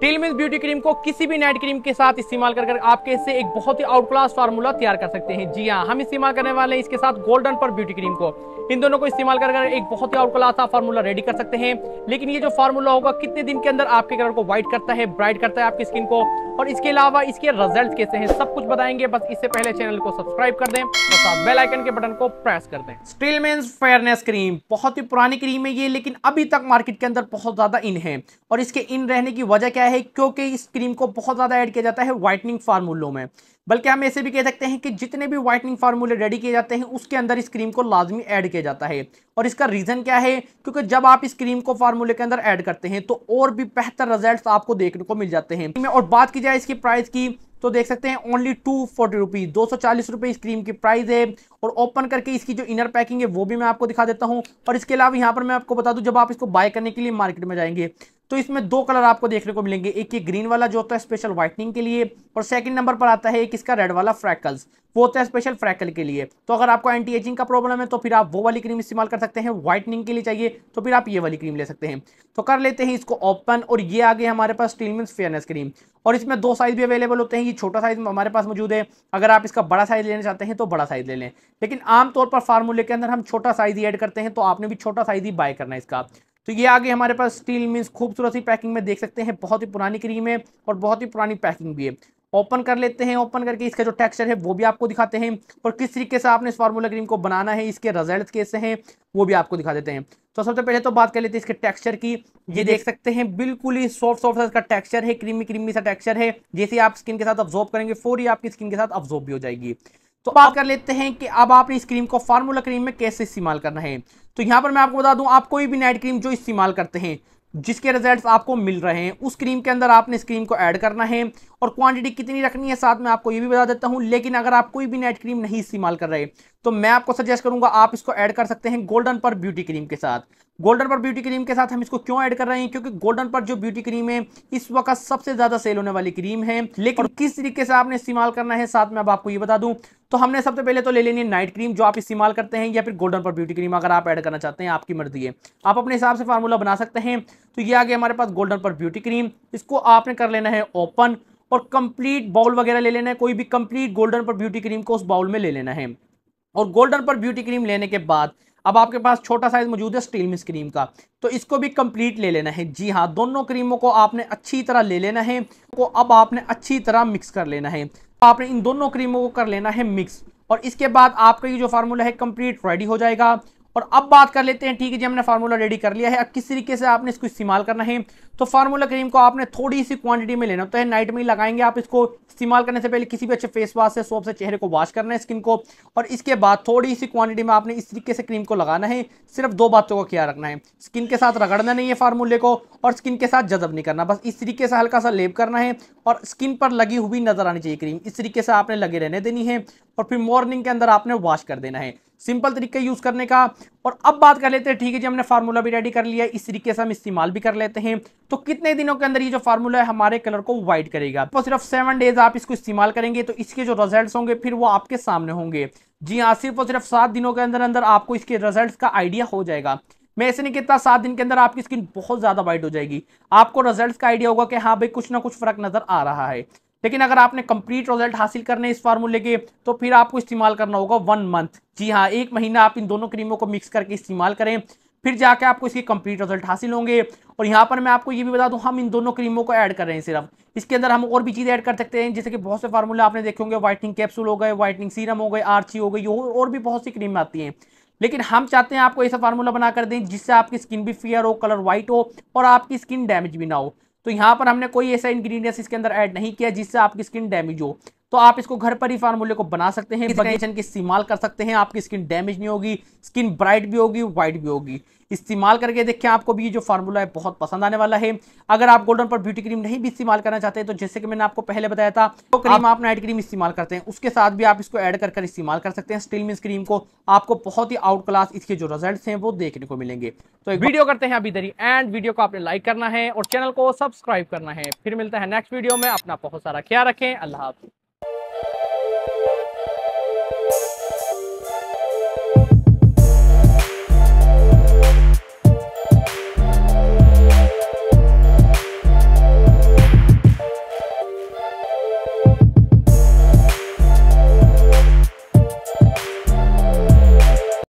टेलमेंस beauty cream को किसी भी नाइट क्रीम के साथ इस्तेमाल कर, आपके इससे एक बहुत ही आउटक्लास फार्मूला तैयार कर सकते हैं जी हाँ हम इस्तेमाल करने वाले हैं इसके साथ गोल्डन पर ब्यूटी क्रीम को इन दोनों को इस्तेमाल कर, एक बहुत ही आउटक्लास क्लास फार्मूला रेडी कर सकते हैं लेकिन ये जो फार्मूला होगा कितने दिन के अंदर आपके कलर को व्हाइट करता है ब्राइट करता है आपकी स्किन को और इसके अलावा इसके रिजल्ट कैसे हैं सब कुछ बताएंगे बस इससे पहले चैनल को सब्सक्राइब कर दें और साथ बेल आइकन के बटन को प्रेस कर दें स्टीलमेंस फेयरनेस क्रीम बहुत ही पुरानी क्रीम है ये लेकिन अभी तक मार्केट के अंदर बहुत ज़्यादा इन है और इसके इन रहने की वजह क्या है क्योंकि इस क्रीम को बहुत ज़्यादा ऐड किया जाता है व्हाइटनिंग फार्मूलों में बल्कि हम ऐसे भी कह सकते हैं कि जितने भी वाइटनिंग फार्मूले रेडी किए जाते हैं उसके अंदर इस क्रीम को लाजमी ऐड किया जाता है और इसका रीज़न क्या है क्योंकि जब आप इस क्रीम को फार्मूले के अंदर ऐड करते हैं तो और भी बेहतर रिजल्ट आपको देखने को मिल जाते हैं और बात की जाए इसकी प्राइस की तो देख सकते हैं ओनली टू फोर्टी रुपीज़ दो सौ चालीस रुपये इस क्रीम की प्राइस है और ओपन करके इसकी जो इनर पैकिंग है वो भी मैं आपको दिखा देता हूं और इसके अलावा यहाँ पर मैं आपको बता दूं जब आप इसको बाय करने के लिए मार्केट में जाएंगे तो इसमें दो कलर आपको देखने को मिलेंगे एक ये ग्रीन वाला जो होता है स्पेशल व्हाइटनिंग के लिए और सेकंड नंबर पर आता है एक इसका रेड वाला फ्रैकल्स वो होता है स्पेशल फ्रैकल के लिए तो अगर आपको एंटी एजिंग का प्रॉब्लम है तो फिर आप वो वाली क्रीम इस्तेमाल कर सकते हैं व्हाइटनिंग के लिए चाहिए तो फिर आप ये वाली क्रीम ले सकते हैं तो कर लेते हैं इसको ओपन और ये आगे हमारे पास स्टील मीन्स फेयरनेस क्रीम और इसमें दो साइज भी अवेलेबल होते हैं ये छोटा साइज हमारे पास मौजूद है अगर आप इसका बड़ा साइज लेना चाहते हैं तो बड़ा साइज ले लें लेकिन आमतौर पर फार्मूले के अंदर हम छोटा साइज ही एड करते हैं तो आपने भी छोटा साइज ही बाय करना है इसका तो ये आगे हमारे पास स्टील मीन्स खूबसूरत ही पैकिंग में देख सकते हैं बहुत ही पुरानी क्रीम है और बहुत ही पुरानी पैकिंग भी है ओपन कर लेते हैं ओपन करके इसका जो टेक्सचर है वो भी आपको दिखाते हैं और किस तरीके से आपने इस फार्मूला क्रीम को बनाना है इसके रिजल्ट कैसे हैं वो भी आपको दिखा देते हैं तो सबसे पहले तो बात कर लेते हैं इसके टेक्सचर की ये देख सकते हैं बिल्कुल ही सॉफ्ट सॉफ्ट सा इसका टेक्सचर है क्रीमी क्रीमी सा टेक्सचर है जैसे आप स्किन के साथ अब्जॉर्ब करेंगे फोर ही आपकी स्किन के साथ अब्जॉर्ब भी हो जाएगी तो बात कर लेते हैं कि अब आपने इस क्रीम को फार्मूला क्रीम में कैसे इस्तेमाल करना है तो यहाँ पर मैं आपको बता दूँ आप कोई भी नाइट क्रीम जो इस्तेमाल करते हैं जिसके रिजल्ट्स आपको मिल रहे हैं उस क्रीम के अंदर आपने इस क्रीम को ऐड करना है और क्वांटिटी कितनी रखनी है साथ में आपको ये भी बता देता हूँ लेकिन अगर आप कोई भी नाइट क्रीम नहीं इस्तेमाल कर रहे तो मैं आपको सजेस्ट करूंगा आप इसको ऐड कर सकते हैं गोल्डन पर ब्यूटी क्रीम के साथ गोल्डन पर ब्यूटी क्रीम के साथ हम इसको क्यों ऐड कर रहे हैं क्योंकि गोल्डन पर जो ब्यूटी क्रीम है इस वक्त सबसे ज्यादा सेल होने वाली क्रीम है लेकिन किस तरीके से आपने इस्तेमाल करना है साथ में अब आपको ये बता दूं तो हमने सबसे पहले तो ले लेनी है नाइट क्रीम जो आप इस्तेमाल करते हैं या फिर गोल्डन पर ब्यूटी क्रीम अगर आप ऐड करना चाहते हैं आपकी मर्जी है आप अपने हिसाब से फार्मूला बना सकते हैं तो ये आ गया हमारे पास गोल्डन पर ब्यूटी क्रीम इसको आपने कर लेना है ओपन और कंप्लीट बाउल वगैरह ले लेना है कोई भी complete golden pearl beauty cream को उस बाउल में ले लेना है और गोल्डन पर ब्यूटी क्रीम लेने के बाद अब आपके पास छोटा साइज मौजूद है स्टील मिस क्रीम का तो इसको भी कंप्लीट ले लेना है जी हाँ दोनों क्रीमों को आपने अच्छी तरह ले लेना है को अब आपने अच्छी तरह मिक्स कर लेना है तो आपने इन दोनों क्रीमों को कर लेना है मिक्स और इसके बाद आपका ये जो फार्मूला है कंप्लीट रेडी हो जाएगा और अब बात कर लेते हैं ठीक है जी हमने फार्मूला रेडी कर लिया है अब किस तरीके से आपने इसको इस्तेमाल करना है तो फार्मूला क्रीम को आपने थोड़ी सी क्वांटिटी में लेना तो है नाइट में ही लगाएंगे आप इसको इस्तेमाल करने से पहले किसी भी अच्छे फेस वॉश से सोप से चेहरे को वॉश करना है स्किन को और इसके बाद थोड़ी सी क्वांटिटी में आपने इस तरीके से क्रीम को लगाना है सिर्फ दो बातों का ख्याल रखना है स्किन के साथ रगड़ना नहीं है फार्मूले को और स्किन के साथ जजब नहीं करना बस इस तरीके से हल्का सा लेप करना है और स्किन पर लगी हुई नजर आनी चाहिए क्रीम इस तरीके से आपने लगे रहने देनी है और फिर मॉर्निंग के अंदर आपने वॉश कर देना है सिंपल तरीके यूज़ करने का और अब बात कर लेते हैं ठीक है जी हमने फार्मूला भी रेडी कर लिया इस तरीके से हम इस्तेमाल भी कर लेते हैं तो कितने दिनों के अंदर ये जो फार्मूला है हमारे कलर को व्हाइट करेगा तो सिर्फ सेवन डेज आप इसको इस्तेमाल करेंगे तो इसके जो रिजल्ट होंगे फिर वो आपके सामने होंगे जी हाँ सिर्फ और सिर्फ सात दिनों के अंदर अंदर आपको इसके रिजल्ट का आइडिया हो जाएगा मैं ऐसे नहीं कहता सात दिन के अंदर आपकी स्किन बहुत ज़्यादा वाइट हो जाएगी आपको रिजल्ट का आइडिया होगा कि हाँ भाई कुछ ना कुछ फर्क नज़र आ रहा है लेकिन अगर आपने कंप्लीट रिजल्ट हासिल करने इस फार्मूले के तो फिर आपको इस्तेमाल करना होगा वन मंथ जी हाँ एक महीना आप इन दोनों क्रीमों को मिक्स करके इस्तेमाल करें फिर जाके आपको इसके कंप्लीट रिजल्ट हासिल होंगे और यहाँ पर मैं आपको ये भी बता दूँ हम इन दोनों क्रीमों को ऐड कर रहे हैं सिर्फ इसके अंदर हम और भी चीज़ें ऐड कर सकते हैं जैसे कि बहुत से फार्मूले आपने देखे होंगे वाइटनिंग कैप्सूल हो गए वाइटनिंग सीरम हो गए आर्ची हो गई और भी बहुत सी क्रीम आती हैं लेकिन हम चाहते हैं आपको ऐसा फार्मूला बनाकर दें जिससे आपकी स्किन भी फेयर हो कलर वाइट हो और आपकी स्किन डैमेज भी ना हो तो यहाँ पर हमने कोई ऐसा इंग्रीडियंस इसके अंदर ऐड नहीं किया जिससे आपकी स्किन डैमेज हो तो आप इसको घर पर ही फार्मूले को बना सकते हैं टेंशन के इस्तेमाल कर सकते हैं आपकी स्किन डैमेज नहीं होगी स्किन ब्राइट भी होगी वाइट भी होगी इस्तेमाल करके देखिए आपको भी ये जो फार्मूला है बहुत पसंद आने वाला है अगर आप गोल्डन पर ब्यूटी क्रीम नहीं भी इस्तेमाल करना चाहते हैं तो जैसे कि मैंने आपको पहले बताया था तो क्रीम आप नाइट क्रीम इस्तेमाल करते हैं उसके साथ भी आप इसको ऐड कर कर इस्तेमाल कर सकते हैं स्टील मिस क्रीम को आपको बहुत ही आउट क्लास इसके जो रिजल्ट हैं वो देखने को मिलेंगे तो एक वीडियो करते हैं अभी दरी एंड वीडियो को आपने लाइक करना है और चैनल को सब्सक्राइब करना है फिर मिलता है नेक्स्ट वीडियो में अपना बहुत सारा ख्याल रखें अल्लाह हाफिज़